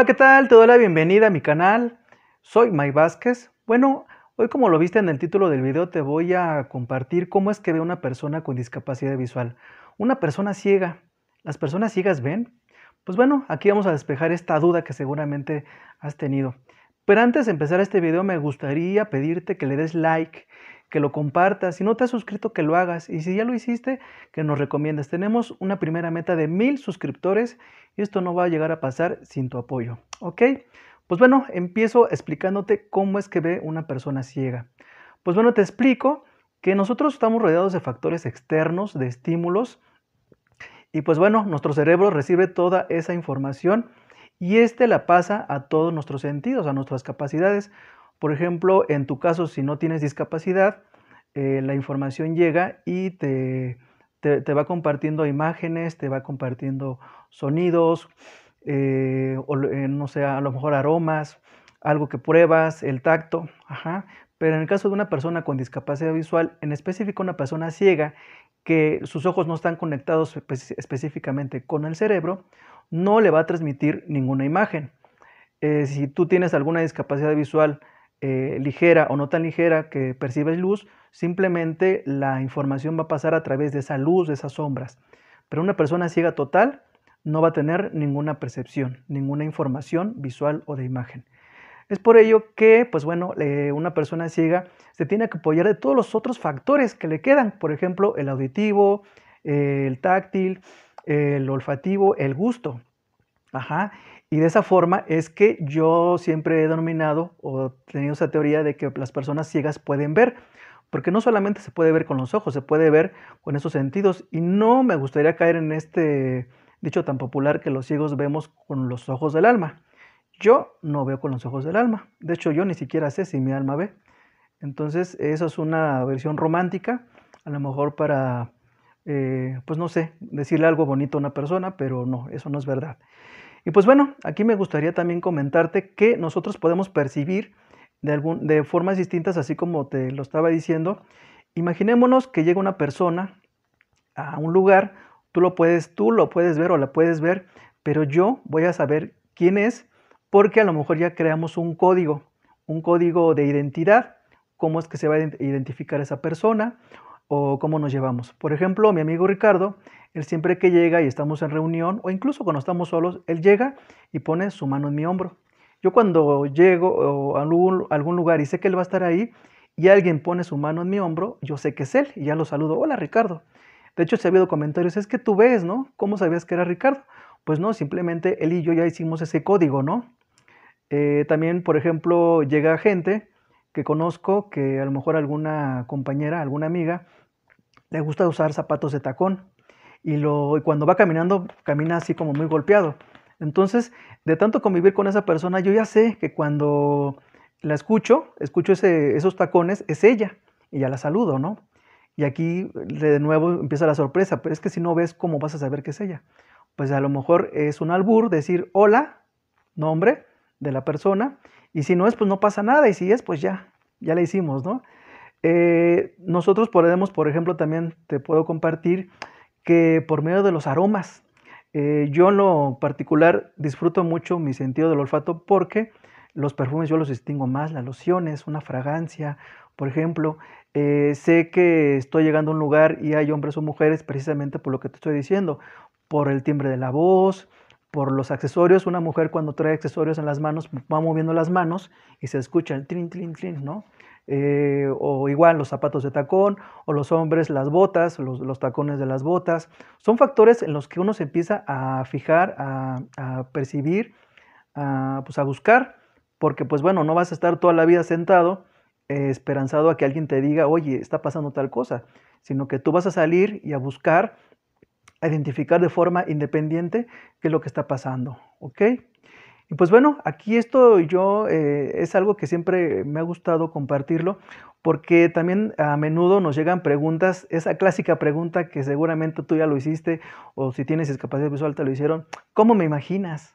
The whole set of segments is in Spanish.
Hola, ¿qué tal? Te doy la bienvenida a mi canal. Soy May Vázquez. Bueno, hoy como lo viste en el título del video te voy a compartir cómo es que ve una persona con discapacidad visual. Una persona ciega. ¿Las personas ciegas ven? Pues bueno, aquí vamos a despejar esta duda que seguramente has tenido. Pero antes de empezar este video me gustaría pedirte que le des like que lo compartas. Si no te has suscrito, que lo hagas. Y si ya lo hiciste, que nos recomiendas. Tenemos una primera meta de mil suscriptores y esto no va a llegar a pasar sin tu apoyo. ¿Ok? Pues bueno, empiezo explicándote cómo es que ve una persona ciega. Pues bueno, te explico que nosotros estamos rodeados de factores externos, de estímulos, y pues bueno, nuestro cerebro recibe toda esa información y éste la pasa a todos nuestros sentidos, a nuestras capacidades. Por ejemplo, en tu caso, si no tienes discapacidad, eh, la información llega y te, va compartiendo imágenes, te va compartiendo sonidos, eh, eh, no sé, a lo mejor aromas, algo que pruebas, el tacto, ajá. Pero en el caso de una persona con discapacidad visual, en específico una persona ciega, que sus ojos no están conectados específicamente con el cerebro, no le va a transmitir ninguna imagen. si tú tienes alguna discapacidad visual, eh, ligera o no tan ligera que percibes luz, simplemente la información va a pasar a través de esa luz, de esas sombras. Pero una persona ciega total no va a tener ninguna percepción, ninguna información visual o de imagen. Es por ello que, pues bueno, eh, una persona ciega se tiene que apoyar de todos los otros factores que le quedan, por ejemplo, el auditivo, eh, el táctil, el olfativo, el gusto. Ajá. Y de esa forma es que yo siempre he denominado o tenido esa teoría de que las personas ciegas pueden ver, porque no solamente se puede ver con los ojos, se puede ver con esos sentidos. Y no me gustaría caer en este dicho tan popular que los ciegos vemos con los ojos del alma. Yo no veo con los ojos del alma. De hecho, yo ni siquiera sé si mi alma ve. Entonces, esa es una versión romántica, a lo mejor para, eh, pues no sé, decirle algo bonito a una persona, pero no, eso no es verdad. Y pues bueno, aquí me gustaría también comentarte que nosotros podemos percibir de, algún, de formas distintas, así como te lo estaba diciendo. Imaginémonos que llega una persona a un lugar, tú lo puedes, tú lo puedes ver o la puedes ver, pero yo voy a saber quién es porque a lo mejor ya creamos un código, un código de identidad, cómo es que se va a identificar esa persona o cómo nos llevamos. Por ejemplo, mi amigo Ricardo, él siempre que llega y estamos en reunión o incluso cuando estamos solos, él llega y pone su mano en mi hombro. Yo cuando llego a algún lugar y sé que él va a estar ahí y alguien pone su mano en mi hombro, yo sé que es él y ya lo saludo. Hola Ricardo. De hecho, se ha habido comentarios, es que tú ves, ¿no? ¿Cómo sabías que era Ricardo? Pues no, simplemente él y yo ya hicimos ese código, ¿no? Eh, también, por ejemplo, llega gente que conozco, que a lo mejor alguna compañera, alguna amiga, le gusta usar zapatos de tacón y, lo, cuando va caminando camina así como muy golpeado. Entonces, de tanto convivir con esa persona, yo ya sé que cuando la escucho, escucho esos tacones, es ella y ya la saludo, ¿no? Y aquí de nuevo empieza la sorpresa, pero es que si no ves, ¿cómo vas a saber que es ella? Pues a lo mejor es un albur decir hola, nombre de la persona, y si no es, pues no pasa nada, y si es, pues ya, ya la hicimos, ¿no? Eh, nosotros podemos, por ejemplo, también te puedo compartir que por medio de los aromas, eh, yo en lo particular disfruto mucho mi sentido del olfato porque los perfumes yo los distingo más, las lociones, una fragancia, por ejemplo, eh, sé que estoy llegando a un lugar y hay hombres o mujeres precisamente por lo que te estoy diciendo, por el timbre de la voz, por los accesorios. Una mujer cuando trae accesorios en las manos va moviendo las manos y se escucha el trin, trin, trin, ¿no? Eh, o igual los zapatos de tacón, o los hombres las botas, los, tacones de las botas. Son factores en los que uno se empieza a fijar, a, percibir, a, pues a buscar, porque pues bueno, no vas a estar toda la vida sentado eh, esperanzado a que alguien te diga, oye, está pasando tal cosa, sino que tú vas a salir y a buscar, a identificar de forma independiente qué es lo que está pasando, ¿ok? Y pues bueno, aquí esto yo eh, es algo que siempre me ha gustado compartirlo porque también a menudo nos llegan preguntas, esa clásica pregunta que seguramente tú ya lo hiciste o si tienes discapacidad visual te lo hicieron, ¿cómo me imaginas?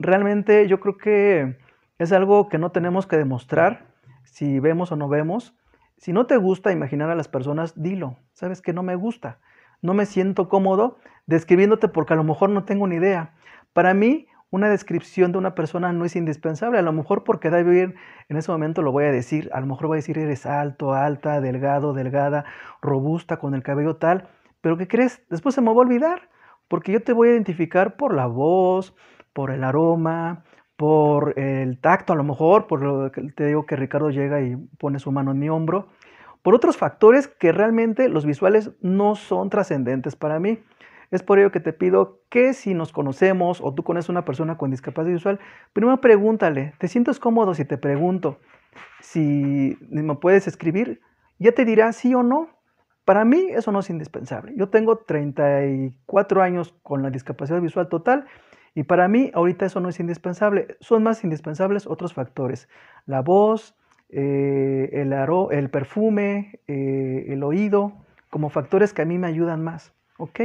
Realmente yo creo que es algo que no tenemos que demostrar si vemos o no vemos. Si no te gusta imaginar a las personas, dilo, sabes que no me gusta, no me siento cómodo describiéndote porque a lo mejor no tengo una idea. Para mí, una descripción de una persona no es indispensable. A lo mejor porque David bien en ese momento lo voy a decir. A lo mejor voy a decir eres alto, alta, delgado, delgada, robusta, con el cabello tal. Pero ¿qué crees? Después se me va a olvidar. Porque yo te voy a identificar por la voz, por el aroma, por el tacto a lo mejor, por lo que te digo que Ricardo llega y pone su mano en mi hombro. Por otros factores que realmente los visuales no son trascendentes para mí. Es por ello que te pido que si nos conocemos o tú conoces a una persona con discapacidad visual, primero pregúntale, ¿te sientes cómodo si te pregunto si me puedes escribir? Ya te dirá sí o no. Para mí eso no es indispensable. Yo tengo 34 años con la discapacidad visual total y para mí ahorita eso no es indispensable. Son más indispensables otros factores. La voz, eh, el, el perfume, eh, el oído, como factores que a mí me ayudan más. ¿Ok?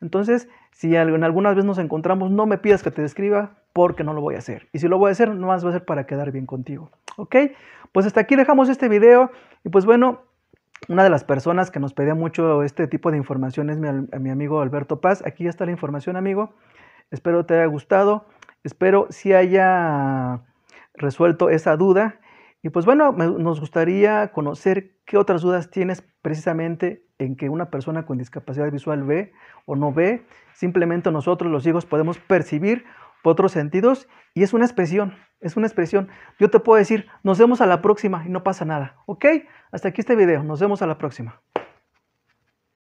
Entonces, si en alguna vez nos encontramos, no me pidas que te describa porque no lo voy a hacer. Y si lo voy a hacer, no más va a ser para quedar bien contigo. ¿Ok? Pues hasta aquí dejamos este video. Y pues bueno, una de las personas que nos pedía mucho este tipo de información es mi, mi amigo Alberto Paz. Aquí ya está la información, amigo. Espero te haya gustado. Espero si haya resuelto esa duda. Y pues bueno, nos gustaría conocer qué otras dudas tienes precisamente en que una persona con discapacidad visual ve o no ve. Simplemente nosotros los ciegos podemos percibir por otros sentidos y es una expresión, es una expresión. Yo te puedo decir, nos vemos a la próxima y no pasa nada, ¿ok? Hasta aquí este video, nos vemos a la próxima.